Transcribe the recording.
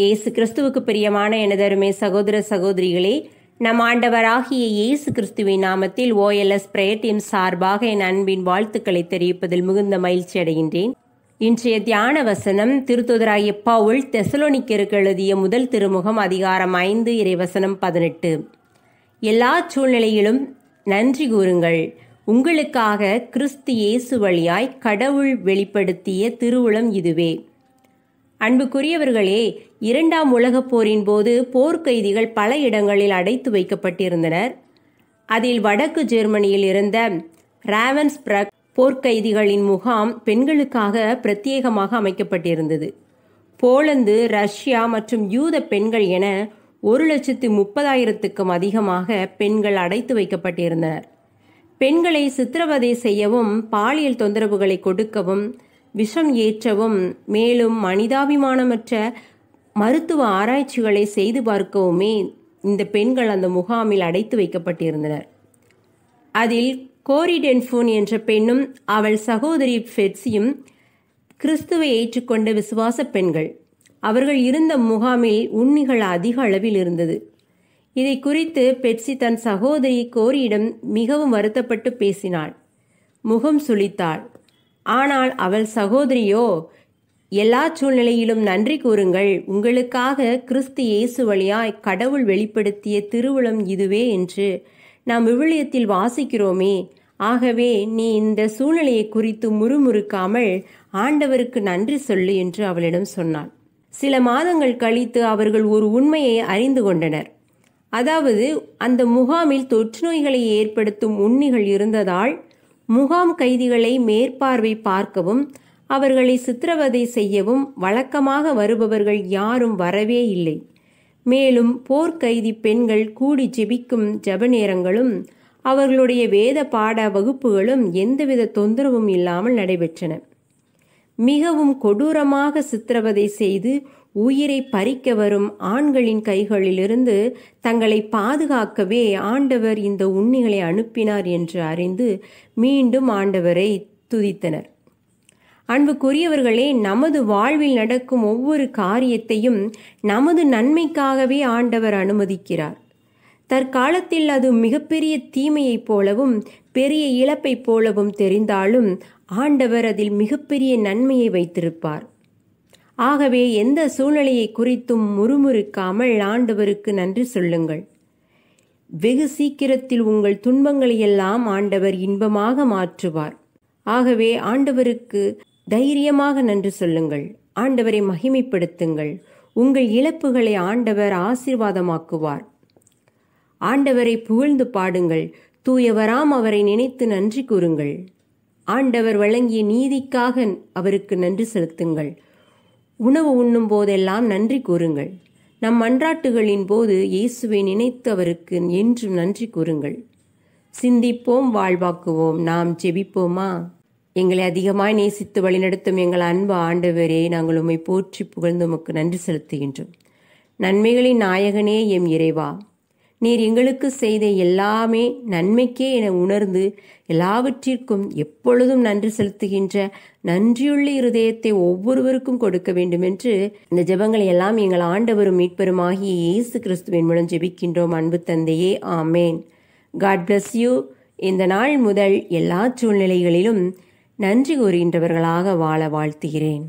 இயேசு கிறிஸ்துவுக்கு பிரியமான எனதருமே சகோதர சகோதரிகளே நம் ஆண்டவராகிய இயேசு கிறிஸ்துவின் நாமத்தில் ஓஎல்எஸ் பிரேட்டின் சார்பாக என் அன்பின் வாழ்த்துக்களை தெரிவிப்பதில் மிகுந்த மகிழ்ச்சி அடைகின்றேன் இன்றைய தியான வசனம் திருத்துதராகிய பவுல் தெசலோனிக்கருக்கு எழுதிய முதல் திருமுகம் அதிகாரம் ஐந்து இறைவசனம் பதினெட்டு எல்லா சூழ்நிலையிலும் நன்றி கூறுங்கள் உங்களுக்காக கிறிஸ்து இயேசு வழியாய் கடவுள் வெளிப்படுத்திய திருவுளம் இதுவே அன்புக்குரியவர்களே இரண்டாம் உலகப் போரின் போது போர்க்கைதிகள் பல இடங்களில் அடைத்து வைக்கப்பட்டிருந்தனர் அதில் வடக்கு ஜெர்மனியில் இருந்த ராவன்ஸ்பிரக் போர்க்கைதிகளின் முகாம் பெண்களுக்காக பிரத்யேகமாக அமைக்கப்பட்டிருந்தது போலந்து ரஷ்யா மற்றும் யூத பெண்கள் என ஒரு லட்சத்து முப்பதாயிரத்துக்கும் அதிகமாக பெண்கள் அடைத்து வைக்கப்பட்டிருந்தனர் பெண்களை சித்திரவதை செய்யவும் பாலியல் தொந்தரவுகளை கொடுக்கவும் விஷம் ஏற்றவும் மேலும் மனிதாபிமானமற்ற மருத்துவ ஆராய்ச்சிகளை செய்து பார்க்கவுமே இந்த பெண்கள் அந்த முகாமில் அடைத்து வைக்கப்பட்டிருந்தனர் அதில் கோரி என்ற பெண்ணும் அவள் சகோதரி ஃபெட்ஸியும் கிறிஸ்துவை ஏற்றுக்கொண்ட விசுவாச பெண்கள் அவர்கள் இருந்த முகாமில் உண்ணிகள் அதிக அளவில் இருந்தது இதை குறித்து பெட்சி தன் சகோதரி கோரியிடம் மிகவும் வருத்தப்பட்டு பேசினாள் முகம் சுளித்தாள் ஆனால் அவள் சகோதரியோ எல்லா சூழ்நிலையிலும் நன்றி கூறுங்கள் உங்களுக்காக கிறிஸ்து இயேசு வழியாய் கடவுள் வெளிப்படுத்திய திருவுளம் இதுவே என்று நாம் விவிலியத்தில் வாசிக்கிறோமே ஆகவே நீ இந்த சூழ்நிலையை குறித்து முறுமுறுக்காமல் ஆண்டவருக்கு நன்றி சொல்லு என்று அவளிடம் சொன்னாள் சில மாதங்கள் கழித்து அவர்கள் ஒரு உண்மையை அறிந்து கொண்டனர் அதாவது அந்த முகாமில் தொற்றுநோய்களை ஏற்படுத்தும் உண்ணிகள் இருந்ததால் முகாம் கைதிகளை மேற்பார்வை பார்க்கவும் அவர்களை சித்திரவதை செய்யவும் வழக்கமாக வருபவர்கள் யாரும் வரவே இல்லை மேலும் போர்க்கைதி பெண்கள் கூடி ஜெபிக்கும் ஜப நேரங்களும் அவர்களுடைய வேத பாட வகுப்புகளும் எந்தவித தொந்தரவும் இல்லாமல் நடைபெற்றன மிகவும் கொடூரமாக சித்திரவதை செய்து உயிரை பறிக்க வரும் ஆண்களின் கைகளிலிருந்து தங்களை பாதுகாக்கவே ஆண்டவர் இந்த உண்ணிகளை அனுப்பினார் என்று அறிந்து மீண்டும் ஆண்டவரை துதித்தனர் அன்புக்குரியவர்களே நமது வாழ்வில் நடக்கும் ஒவ்வொரு காரியத்தையும் நமது நன்மைக்காகவே ஆண்டவர் அனுமதிக்கிறார் தற்காலத்தில் அது மிகப்பெரிய தீமையைப் போலவும் பெரிய இழப்பைப் போலவும் தெரிந்தாலும் ஆண்டவர் அதில் மிகப்பெரிய நன்மையை வைத்திருப்பார் ஆகவே எந்த சூழ்நிலையை குறித்தும் முறுமுறுக்காமல் ஆண்டவருக்கு நன்றி சொல்லுங்கள் வெகு சீக்கிரத்தில் உங்கள் துன்பங்களையெல்லாம் ஆண்டவர் இன்பமாக மாற்றுவார் ஆகவே ஆண்டவருக்கு தைரியமாக நன்றி சொல்லுங்கள் ஆண்டவரை மகிமைப்படுத்துங்கள் உங்கள் இழப்புகளை ஆண்டவர் ஆசிர்வாதமாக்குவார் ஆண்டவரை புகழ்ந்து பாடுங்கள் தூயவராம் அவரை நினைத்து நன்றி கூறுங்கள் ஆண்டவர் வழங்கிய நீதிக்காக அவருக்கு நன்றி செலுத்துங்கள் உணவு உண்ணும் போதெல்லாம் நன்றி கூறுங்கள் நம் மன்றாட்டுகளின் போது இயேசுவை நினைத்து அவருக்கு என்றும் நன்றி கூறுங்கள் சிந்திப்போம் வாழ்வாக்குவோம் நாம் ஜெபிப்போமா எங்களை அதிகமாய் நேசித்து வழிநடத்தும் எங்கள் அன்பு ஆண்டவரே நாங்கள் உம்மை போற்றி புகழ்ந்து உமக்கு நன்றி செலுத்துகின்றோம் நன்மைகளின் நாயகனே எம் இறைவா நீர் எங்களுக்கு செய்த எல்லாமே நன்மைக்கே என உணர்ந்து எல்லாவற்றிற்கும் எப்பொழுதும் நன்றி செலுத்துகின்ற நன்றியுள்ள இருதயத்தை ஒவ்வொருவருக்கும் கொடுக்க வேண்டும் என்று இந்த ஜெபங்களை எல்லாம் எங்கள் ஆண்டவரும் ஆகிய இயேசு கிறிஸ்துவின் மூலம் ஜெபிக்கின்றோம் அன்பு தந்தையே ஆமேன் காட் பிளஸ் யூ இந்த நாள் முதல் எல்லா சூழ்நிலைகளிலும் நன்றி கூறுகின்றவர்களாக வாழ வாழ்த்துகிறேன்